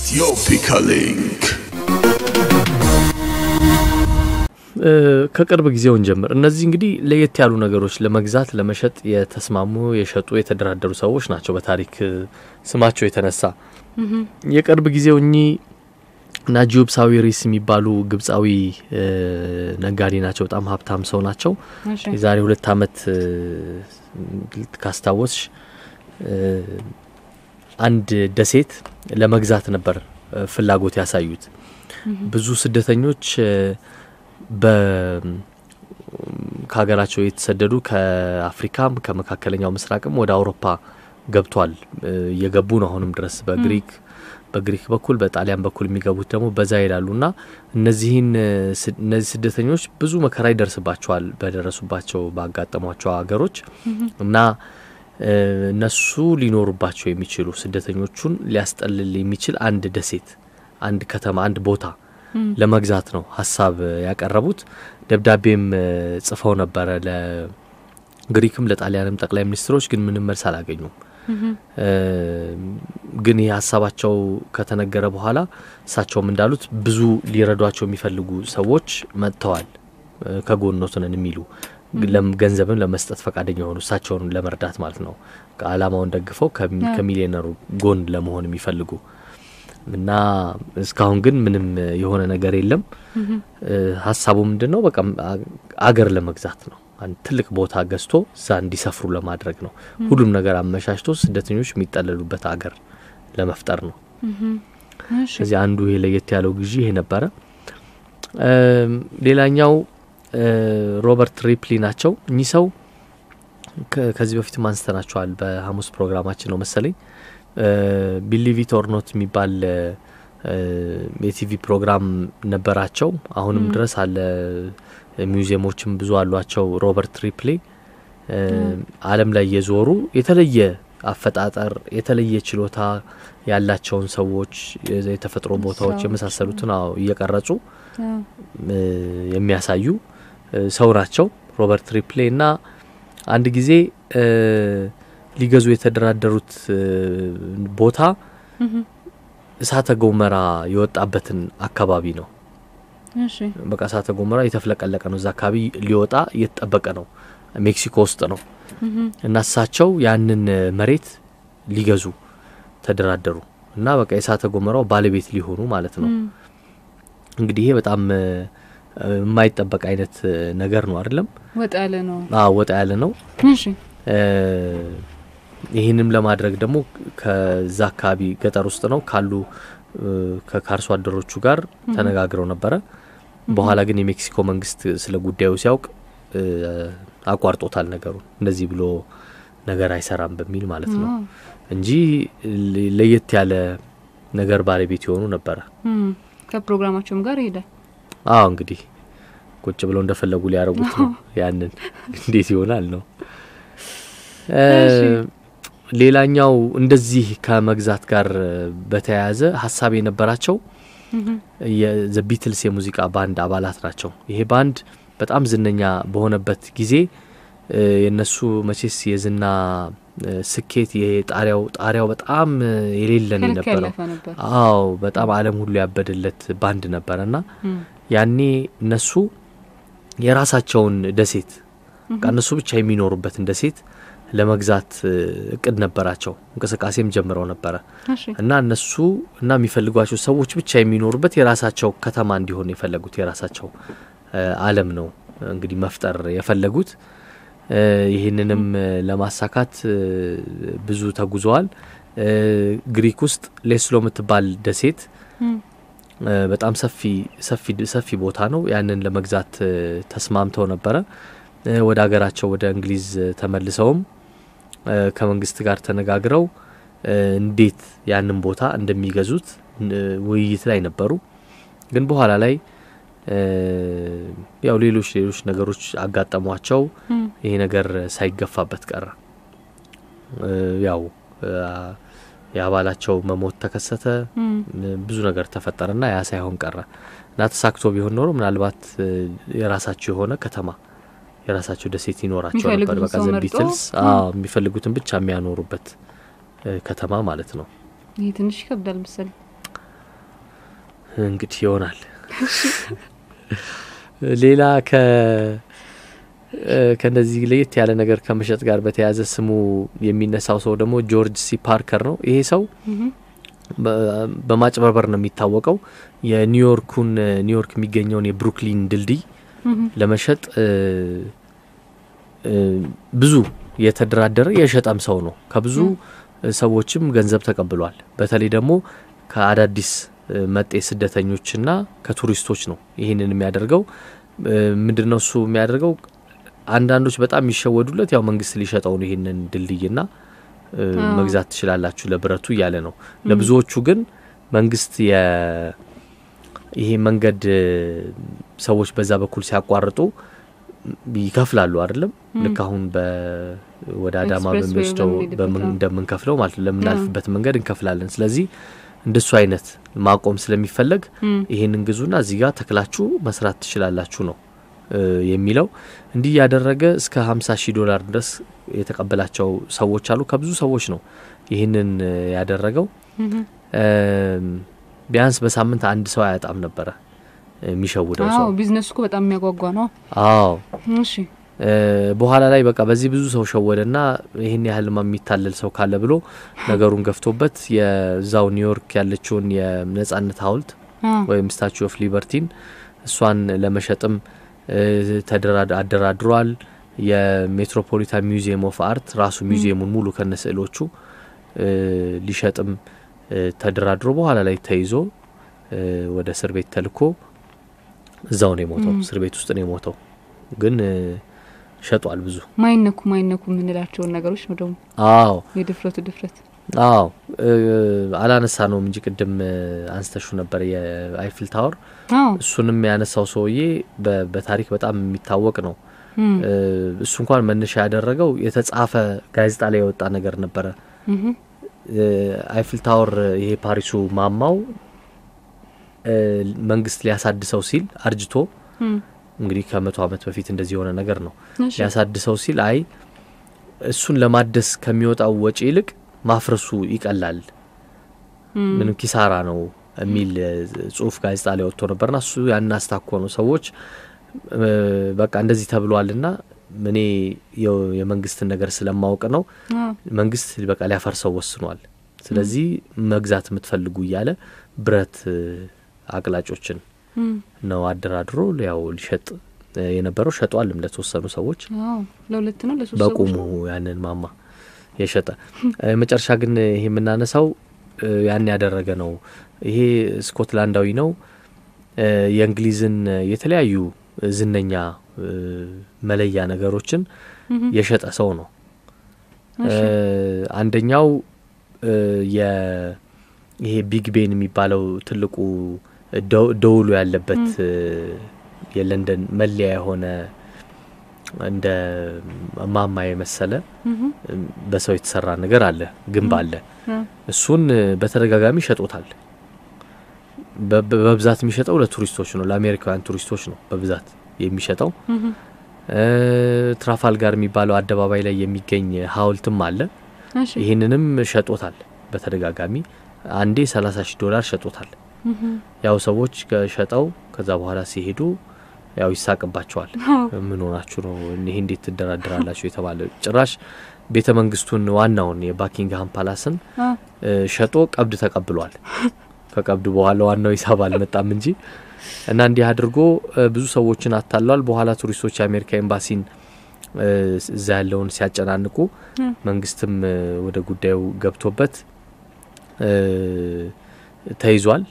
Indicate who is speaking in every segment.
Speaker 1: ኢትዮፒካ ሊንክ
Speaker 2: ከቅርብ ጊዜውን ጀምር እነዚህ እንግዲህ ለየት ያሉ ነገሮች ለመግዛት ለመሸጥ የተስማሙ የሸጡ የተደራደሩ ሰዎች ናቸው በታሪክ ስማቸው የተነሳ የቅርብ ጊዜው እኚ ናጂብ ሳዊሪስ የሚባሉ ግብፃዊ ነጋዴ ናቸው በጣም ሀብታም ሰው ናቸው የዛሬ ሁለት አመት ካስታወስሽ አንድ ደሴት ለመግዛት ነበር ፍላጎት ያሳዩት። ብዙ ስደተኞች ከሀገራቸው የተሰደዱ ከአፍሪካም ከመካከለኛው ምስራቅም ወደ አውሮፓ ገብቷል። እየገቡ ነው አሁንም ድረስ በግሪክ በግሪክ በኩል በጣሊያን በኩል የሚገቡት ደግሞ በዛ ይላሉ እና እነዚህን እነዚህ ስደተኞች ብዙ መከራ ይደርስባቸዋል በደረሱባቸው ባጋጠሟቸው ሀገሮች እና እነሱ ሊኖሩባቸው የሚችሉ ስደተኞቹን ሊያስጠልል የሚችል አንድ ደሴት፣ አንድ ከተማ፣ አንድ ቦታ ለመግዛት ነው ሀሳብ ያቀረቡት። ደብዳቤም ጽፈው ነበረ ለግሪክም ለጣሊያንም ጠቅላይ ሚኒስትሮች፣ ግን ምንም መልስ አላገኙም። ግን ይህ ሀሳባቸው ከተነገረ በኋላ እሳቸውም እንዳሉት ብዙ ሊረዷቸው የሚፈልጉ ሰዎች መጥተዋል። ከጎኖት ነን የሚሉ ገንዘብም ለመስጠት ፈቃደኛ የሆኑ እሳቸውን ለመርዳት ማለት ነው። አላማውን ደግፈው ከሚሊዮነሩ ጎን ለመሆን የሚፈልጉ እና እስካሁን ግን ምንም የሆነ ነገር የለም። ሀሳቡ ምንድን ነው? በቃ አገር ለመግዛት ነው። ትልቅ ቦታ ገዝቶ እዛ እንዲሰፍሩ ለማድረግ ነው። ሁሉም ነገር አመቻችቶ ስደተኞች የሚጠለሉበት አገር ለመፍጠር ነው። እዚህ አንዱ ይሄ ለየት ያለው ግዢ ይሄ ነበረ። ሌላኛው ሮበርት ሪፕሊ ናቸው። እኚህ ሰው ከዚህ በፊት አንስተናቸዋል። በሐሙስ ፕሮግራማችን ነው መሰለኝ ቢሊቪ ቶርኖት የሚባል የቲቪ ፕሮግራም ነበራቸው። አሁንም ድረስ አለ። ሚውዚየሞችም ብዙ አሏቸው። ሮበርት ሪፕሊ አለም ላይ የዞሩ የተለየ አፈጣጠር የተለየ ችሎታ ያላቸውን ሰዎች የተፈጥሮ ቦታዎች የመሳሰሉትን እየቀረጹ የሚያሳዩ ሰው ናቸው። ሮበርት ሪፕሌ እና አንድ ጊዜ ሊገዙ የተደራደሩት ቦታ እሳተ ጎመራ የወጣበትን አካባቢ ነው። በቃ እሳተ ጎመራ የተፍለቀለቀ ነው። እዛ አካባቢ ሊወጣ እየተጠበቀ ነው። ሜክሲኮ ውስጥ ነው እና እሳቸው ያንን መሬት ሊገዙ ተደራደሩ እና በቃ የእሳተ ጎመራው ባለቤት ሊሆኑ ማለት ነው። እንግዲህ ይሄ በጣም የማይጠበቅ አይነት ነገር ነው አይደለም።
Speaker 1: ወጣ ያለ ነው። አዎ
Speaker 2: ወጣ ያለ ነው። ይህንም ለማድረግ ደግሞ ከዛ አካባቢ ገጠር ውስጥ ነው ካሉ ከአርሶ አደሮቹ ጋር ተነጋግረው ነበረ። በኋላ ግን የሜክሲኮ መንግስት ስለ ጉዳዩ ሲያውቅ አቋርጦታል ነገሩ እንደዚህ ብሎ ነገር አይሰራም በሚል ማለት ነው እንጂ ለየት ያለ ነገር ባለቤት የሆኑ ነበረ።
Speaker 1: ከፕሮግራማቸውም ጋር ይሄዳል።
Speaker 2: አዎ እንግዲህ ቁጭ ብለው እንደፈለጉ ሊያደርጉት ነው። ያንን እንዴት ይሆናል ነው። ሌላኛው እንደዚህ ከመግዛት ጋር በተያያዘ ሀሳብ የነበራቸው የዘ ቢትልስ የሙዚቃ ባንድ አባላት ናቸው። ይሄ ባንድ በጣም ዝነኛ በሆነበት ጊዜ የነሱ መቼስ የዝና ስኬት የጣሪያው ጣሪያው በጣም የሌለን የነበረው አዎ፣ በጣም ዓለም ሁሉ ያበደለት ባንድ ነበረ እና ያኔ እነሱ የራሳቸውን ደሴት እነሱ ብቻ የሚኖሩበትን ደሴት ለመግዛት እቅድ ነበራቸው። እንቅስቃሴም ጀምረው ነበረ እና እነሱ እና የሚፈልጓቸው ሰዎች ብቻ የሚኖሩበት የራሳቸው ከተማ እንዲሆን የፈለጉት የራሳቸው አለም ነው እንግዲህ መፍጠር የፈለጉት። ይህንንም ለማሳካት ብዙ ተጉዘዋል። ግሪክ ውስጥ ሌስሎ የምትባል ደሴት በጣም ሰፊ ሰፊ ሰፊ ቦታ ነው። ያንን ለመግዛት ተስማምተው ነበረ። ወደ ሀገራቸው ወደ እንግሊዝ ተመልሰውም ከመንግስት ጋር ተነጋግረው እንዴት ያንን ቦታ እንደሚገዙት ውይይት ላይ ነበሩ። ግን በኋላ ላይ ያው ሌሎች ሌሎች ነገሮች አጋጠሟቸው። ይሄ ነገር ሳይገፋበት ቀረ። ያው የአባላቸው መሞት ተከሰተ። ብዙ ነገር ተፈጠረ ና ያ ሳይሆን ቀረ እና ተሳክቶ ቢሆን ኖሮ ምናልባት የራሳቸው የሆነ ከተማ የራሳቸው ደሴት ይኖራቸው ነበር። በቃ ዘንቢትልስ የሚፈልጉትን ብቻ የሚያኖሩበት ከተማ ማለት ነው።
Speaker 1: ይህ ትንሽ ይከብዳል ምስል
Speaker 2: እንግዲህ ይሆናል ሌላ ከ ከእንደዚህ ለየት ያለ ነገር ከመሸጥ ጋር በተያያዘ ስሙ የሚነሳው ሰው ደግሞ ጆርጅ ሲ ፓርከር ነው። ይሄ ሰው በማጭበርበር ነው የሚታወቀው። የኒውዮርኩን ኒውዮርክ የሚገኘውን የብሩክሊን ድልድይ ለመሸጥ ብዙ የተደራደረ የሸጠም ሰው ነው። ከብዙ ሰዎችም ገንዘብ ተቀብሏል። በተለይ ደግሞ ከአዳዲስ መጤ ስደተኞችና ከቱሪስቶች ነው ይህንን የሚያደርገው። ምንድነው እሱ የሚያደርገው አንዳንዶች በጣም የሚሸወዱለት ያው መንግስት ሊሸጠው ነው ይሄንን ድልድይና መግዛት ትችላላችሁ ለብረቱ እያለ ነው። ለብዙዎቹ ግን መንግስት ይሄ መንገድ ሰዎች በዛ በኩል ሲያቋርጡ ይከፍላሉ አይደለም። ልክ አሁን ወደ አዳማ በሚወስደው እንደምንከፍለው ማለት ነው። ለምናልፍበት መንገድ እንከፍላለን። ስለዚህ እንደሱ አይነት ማቆም ስለሚፈለግ ይሄንን ግዙና እዚህ ጋር ተክላችሁ መስራት ትችላላችሁ ነው የሚለው እንዲህ ያደረገ እስከ 50 ሺህ ዶላር ድረስ የተቀበላቸው ሰዎች አሉ። ከብዙ ሰዎች ነው ይህንን ያደረገው። ቢያንስ በሳምንት አንድ ሰው አያጣም ነበረ የሚሸውደው ሰው።
Speaker 1: ቢዝነሱ እኮ በጣም የሚያጓጓ ነው። አዎ እሺ።
Speaker 2: በኋላ ላይ በቃ በዚህ ብዙ ሰው ሸወደና ይህን ያህል ማ የሚታለል ሰው ካለ ብሎ ነገሩን ገፍቶበት የዛው ኒውዮርክ ያለችውን የነጻነት ሐውልት ወይም ስታቹ ኦፍ ሊበርቲን እሷን ለመሸጥም አደራድሯል። የሜትሮፖሊታን ሚውዚየም ኦፍ አርት ራሱ ሚውዚየሙን ሙሉ ከነስዕሎቹ ሊሸጥም ተደራድሮ በኋላ ላይ ተይዞ ወደ እስር ቤት ተልኮ እዛው ነው የሞተው። እስር ቤት ውስጥ ነው የሞተው። ግን ሸጧል ብዙ
Speaker 1: ማይነኩ ማይነኩ የምንላቸውን ነገሮች ነው ደግሞ። አዎ የድፍረቱ ድፍረት።
Speaker 2: አዎ አላነሳ ነውም እንጂ ቅድም አንስተሹ ነበር የአይፍል ታወር። እሱንም ያነሳው ሰውዬ በታሪክ በጣም የሚታወቅ ነው። እሱ እንኳን መነሻ ያደረገው የተጻፈ ጋዜጣ ላይ የወጣ ነገር ነበረ። አይፍል ታወር ይሄ ፓሪሱ ማማው መንግስት ሊያሳድሰው ሲል አርጅቶ እንግዲህ ከመቶ ዓመት በፊት እንደዚህ የሆነ ነገር ነው። ሊያሳድሰው ሲል አይ እሱን ለማደስ ከሚወጣው ወጪ ይልቅ ማፍረሱ ይቀላል፣ ምንም ኪሳራ ነው የሚል ጽሁፍ ጋዜጣ ላይ ወጥቶ ነበርና እሱ ያን አስታኮ ነው ሰዎች በቃ እንደዚህ ተብሏልና እኔ የመንግስትን ነገር ስለማወቅ ነው መንግስት በቃ ሊያፈርሰው ወስኗል። ስለዚህ መግዛት የምትፈልጉ እያለ ብረት አቅላጮችን ነው አደራድሮ ያው ሊሸጥ የነበረው ሸጧልም ለተወሰኑ ሰዎች በቁሙ ያንን ማማ የሸጠ። መጨረሻ ግን ይህ የምናነሳው ያን ያደረገ ነው። ይሄ ስኮትላንዳዊ ነው። የእንግሊዝን የተለያዩ ዝነኛ መለያ ነገሮችን የሸጠ ሰው ነው። አንደኛው ይሄ ቢግ ቤን የሚባለው ትልቁ ደውሉ ያለበት የለንደን መለያ የሆነ እንደ ማማ የመሰለ በሰው የተሰራ ነገር አለ፣ ግንብ አለ። እሱን በተደጋጋሚ ይሸጡታል። በብዛት የሚሸጠው ለቱሪስቶች ነው፣ ለአሜሪካውያን ቱሪስቶች ነው በብዛት የሚሸጠው። ትራፋልጋር የሚባለው አደባባይ ላይ የሚገኝ ሀውልትም አለ። ይህንንም ሸጦታል በተደጋጋሚ አንዴ 30 ሺህ ዶላር ሸጦታል። ያው ሰዎች ከሸጠው ከዛ በኋላ ሲሄዱ ያው ይሳቅባቸዋል። ምን ሆናችሁ ነው ይሄ እንዴት ትደራደራላችሁ የተባለ ጭራሽ ቤተ መንግስቱን ዋናውን የባኪንግሃም ፓላስን ሸጦ ቀብድ ተቀብሏል። ከቀብድ በኋላ ዋናው ሂሳብ አልመጣም እንጂ እና እንዲህ አድርጎ ብዙ ሰዎችን አታሏል። በኋላ ቱሪስቶች የአሜሪካ ኤምባሲን እዛ ያለውን ሲያጨናንቁ መንግስትም ወደ ጉዳዩ ገብቶበት ተይዟል።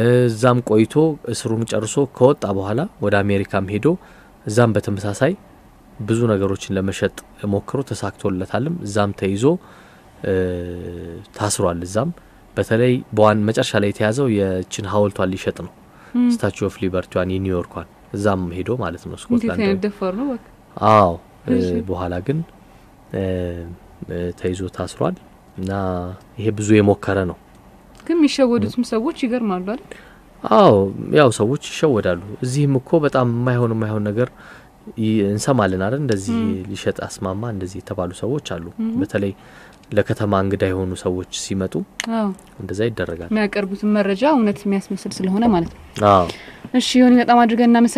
Speaker 2: እዛም ቆይቶ እስሩን ጨርሶ ከወጣ በኋላ ወደ አሜሪካም ሄዶ እዛም በተመሳሳይ ብዙ ነገሮችን ለመሸጥ ሞክሮ ተሳክቶለታልም። እዛም ተይዞ ታስሯል። እዛም በተለይ በዋን መጨረሻ ላይ የተያዘው የችን ሀውልቷን ሊሸጥ ነው፣ ስታቹ ኦፍ ሊበርቲዋን የኒውዮርኳን። እዛም ሄዶ ማለት ነው ስኮትላንድ። አዎ በኋላ ግን ተይዞ ታስሯል እና ይሄ ብዙ የሞከረ ነው
Speaker 1: ግን የሚሸወዱትም ሰዎች ይገርማሉ አይደል?
Speaker 2: አዎ ያው ሰዎች ይሸወዳሉ። እዚህም እኮ በጣም የማይሆን የማይሆን ነገር እንሰማልን አይደል? እንደዚህ ሊሸጥ አስማማ እንደዚህ የተባሉ ሰዎች አሉ። በተለይ ለከተማ እንግዳ የሆኑ ሰዎች ሲመጡ እንደዛ ይደረጋል።
Speaker 1: የሚያቀርቡትን መረጃ እውነት የሚያስመስል ስለሆነ ማለት ነው። እሺ ይሁን፣ በጣም አድርገን እናመሰ